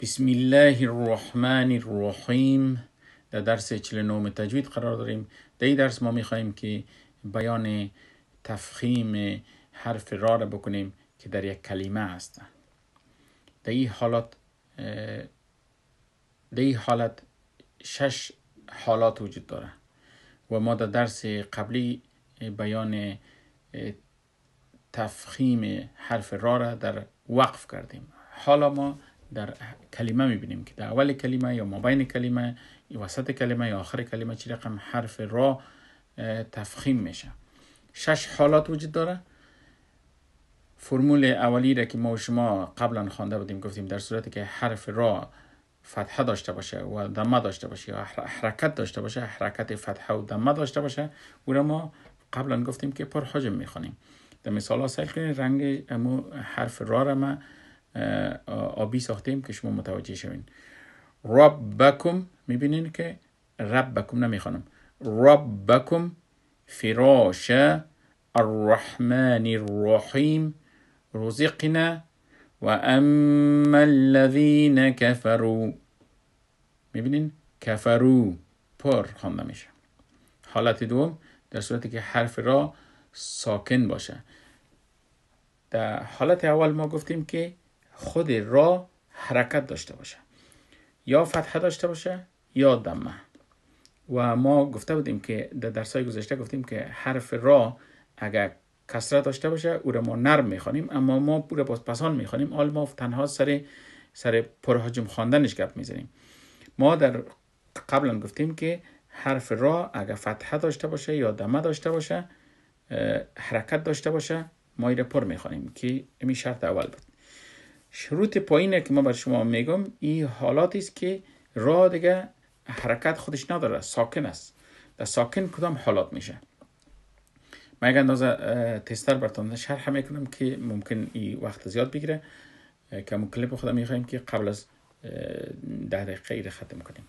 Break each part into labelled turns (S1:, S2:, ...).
S1: بسم الله الرحمن الرحیم در درس 49 تجوید قرار داریم در این درس ما خواهیم که بیان تفخیم حرف را را بکنیم که در یک کلمه است. در این حالت در این حالت شش حالات وجود داره و ما در درس قبلی بیان تفخیم حرف را را در وقف کردیم حالا ما در کلمه میبینیم که در اول کلمه یا مابین کلمه یا وسط کلمه یا آخر کلمه چی رقم حرف را تفخیم میشه شش حالات وجود داره فرمول اولی را که ما و شما قبلا خوانده بودیم گفتیم در صورتی که حرف را فتحه داشته باشه و دمه داشته باشه یا حرکت داشته باشه حرکت فتحه و دمه داشته باشه او را ما قبلا گفتیم که پر حجم میخوانیم در مثال ها سیل کنید رنگ حرف را را آبی ساختیم که شما متوجه شوین ربکم میبینین که ربکم نمیخوانم بکم فراش الرحمن الرحیم رزقنا و اما الذین کفرو میبینین کفرو پر خوانده میشه حالت دوم در صورتی که حرف را ساکن باشه در حالت اول ما گفتیم که خود را حرکت داشته باشه یا فتحه داشته باشه یا دمه و ما گفته بودیم که در درس گذشته گفتیم که حرف را اگر کسره داشته باشه او را ما نرم میخوانیم اما ما او باز پسان میخوانیم حال ما تنها سر سر پرهاجم خواندنش گپ میزنیم ما در قبلا گفتیم که حرف را اگر فتحه داشته باشه یا دمه داشته باشه حرکت داشته باشه ما ایره پر میخوانیم که این شرط اول بود شروط پایینه که ما بر شما میگم این حالاتی است که راه دیگه حرکت خودش نداره ساکن است در ساکن کدام حالات میشه من یک اندازه تستر براتون شرح میکنم که ممکن این وقت زیاد بگیره که همون کلیپ خودم میخوایم که قبل از ده دقیقه ایره ختم کنیم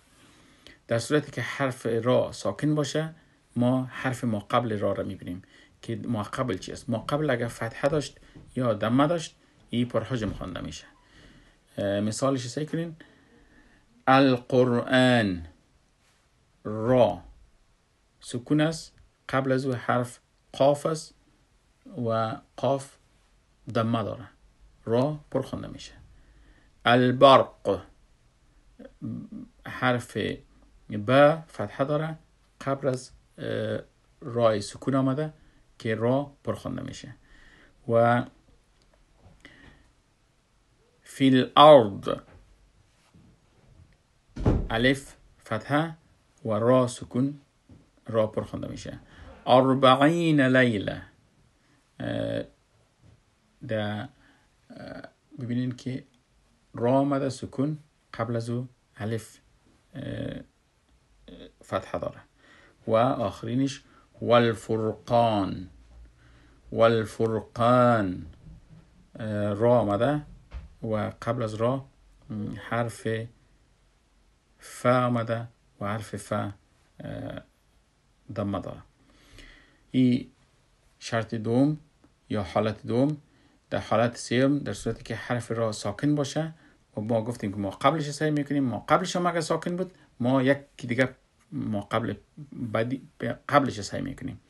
S1: در صورتی که حرف را ساکن باشه ما حرف ما قبل را را میبینیم که ما قبل چی ما قبل اگر فتحه داشت یا دمه داشت ای پرحجم خوانده میشه مثالش سعی کنین القرآن را سکون است قبل از او حرف قاف است و قاف دمه داره را پرخونده میشه البرق حرف ب فتحه داره قبل از رای سکون آمده که را پرخونده میشه و في الأرض ألف فتحة و سكون راء برخندة پرخونده أربعين ليلة آه، ده آه، ببينين كي راء آمده سكون قبل زو الف آه، فتحه داره و والفرقان والفرقان راء آمده و قبل از را حرف ف آمده و حرف ف دمه داره این شرط دوم یا حالت دوم در حالت سیم در صورتی که حرف را ساکن باشه و ما گفتیم که ما قبلش سعی میکنیم ما قبلش هم اگر ساکن بود ما یک دیگه ما قبل بدی قبلش سعی میکنیم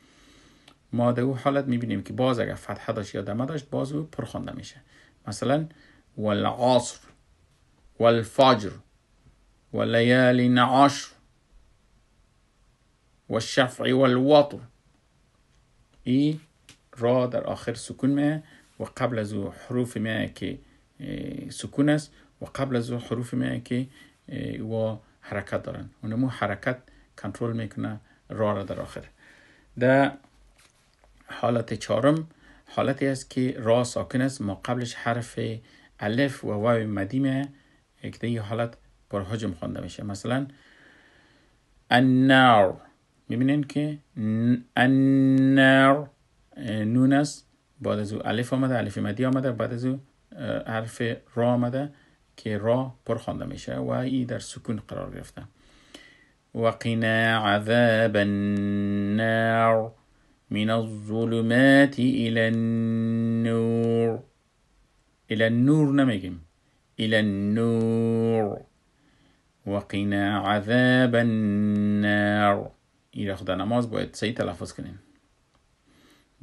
S1: ما در او حالت میبینیم که باز اگر فتحه داشت یا دمه داشت باز او پرخونده میشه مثلا والعصر والفجر وليال عشر والشفع والوتر إي را در آخر سکون ما و قبل از حروف ما که اه، سکون است و قبل از حروف ما که اه، و حرکت دارن اونمو حرکت کنترل میکنه را را در آخر در حالت چهارم حالتی است که را ساکن است ما قبلش حرف الف و وای مدیم که یه حالت پرحجم خوانده میشه مثلا النار میبینین که النار نون است بعد از او الف آمده الف مدی آمده بعد از او حرف را آمده که را پر خوانده میشه و ای در سکون قرار گرفته و عذاب النار من الظلمات الى النور إلى النور نمجم إلى النور وقنا عذاب النار ایرا خدا نماز باید صحیح تلفظ کنیم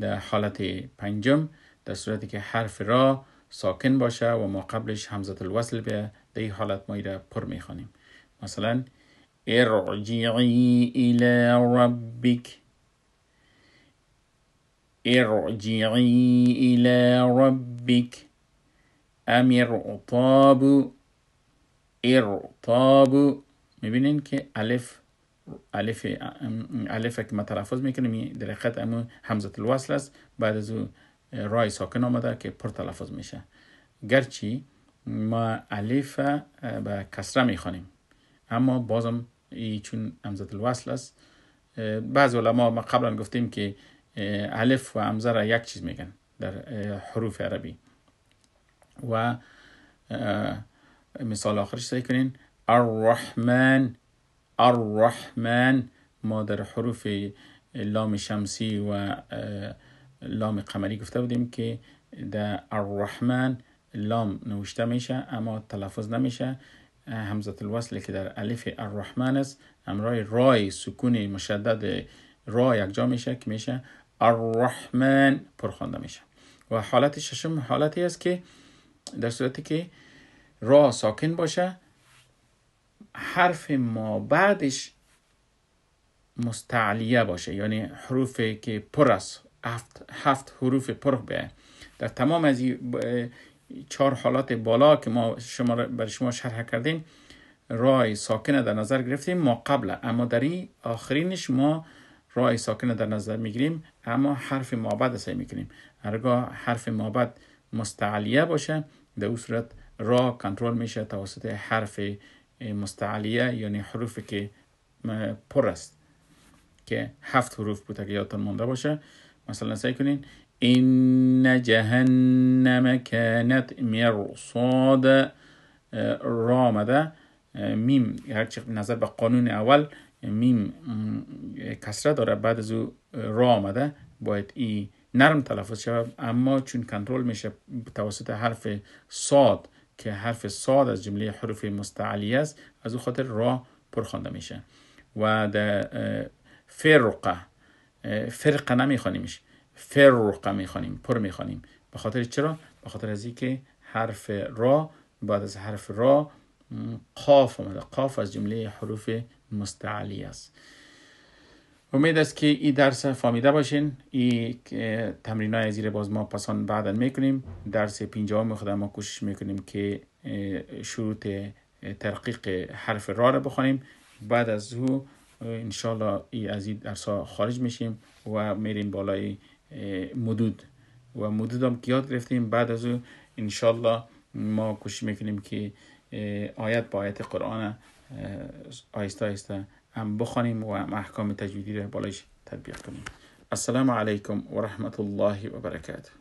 S1: در حالت پنجم در صورتی که حرف را ساکن باشه و ما قبلش همزت الوصل به در حالت ما را پر میخوانیم مثلا ارجعی الى ربک ارجعی الى ربک ام ارطاب ارطاب میبینین که الف الف الف که ما تلفظ میکنیم در خط امو همزه الوصل است بعد از او رای ساکن آمده که پر تلفظ میشه گرچه ما الف به کسره میخوانیم اما بازم ای چون همزه الوصل است بعض علما ما قبلا گفتیم که الف و همزه را یک چیز میگن در حروف عربی و آه، مثال آخرش سعی کنین الرحمن الرحمن ما در حروف لام شمسی و آه، لام قمری گفته بودیم که در الرحمن لام نوشته میشه اما تلفظ نمیشه همزت الوصل که در الف الرحمن است همراه رای سکون مشدد را یک جا میشه که میشه الرحمن پر میشه و حالت ششم حالتی است که در صورتی که را ساکن باشه حرف ما بعدش مستعلیه باشه یعنی حروف که پر است هفت, هفت حروف پر به در تمام از چهار حالات بالا که ما شما بر شما شرح کردیم رای ساکنه در نظر گرفتیم ما قبله اما در این آخرینش ما رای ساکنه در نظر میگیریم اما حرف ما بعد سعی میکنیم هرگاه حرف ما بعد مستعلیه باشه در او صورت را کنترل میشه توسط حرف مستعلیه یعنی حروف که پر است که هفت حروف بود که یادتان مانده باشه مثلا سعی کنین این جهنم کانت مرصاد را آمده میم هرچی نظر به قانون اول میم کسره داره بعد از او را آمده باید ای نرم تلفظ شود اما چون کنترل میشه توسط حرف ساد که حرف ساد از جمله حروف مستعلی است از او خاطر را پرخوانده میشه و در فرقه فرقه نمیخوانیمش فرقه میخوانیم پر میخوانیم به خاطر چرا به خاطر از که حرف را بعد از حرف را قاف آمده قاف از جمله حروف مستعلی است امید است که این درس فهمیده باشین این تمرین های زیر باز ما پسان بعدا میکنیم درس هم خودم ما کوشش میکنیم که شروط ترقیق حرف را را بخوانیم بعد از او انشالله ای از این درس ها خارج میشیم و میریم بالای مدود و مدود هم که یاد گرفتیم بعد از او انشالله ما کوشش میکنیم که آیت با آیت قرآن آیست آیست هم بخوانیم و احکام تجویدی را بالایش تطبیق کنیم السلام علیکم و رحمت الله و برکاته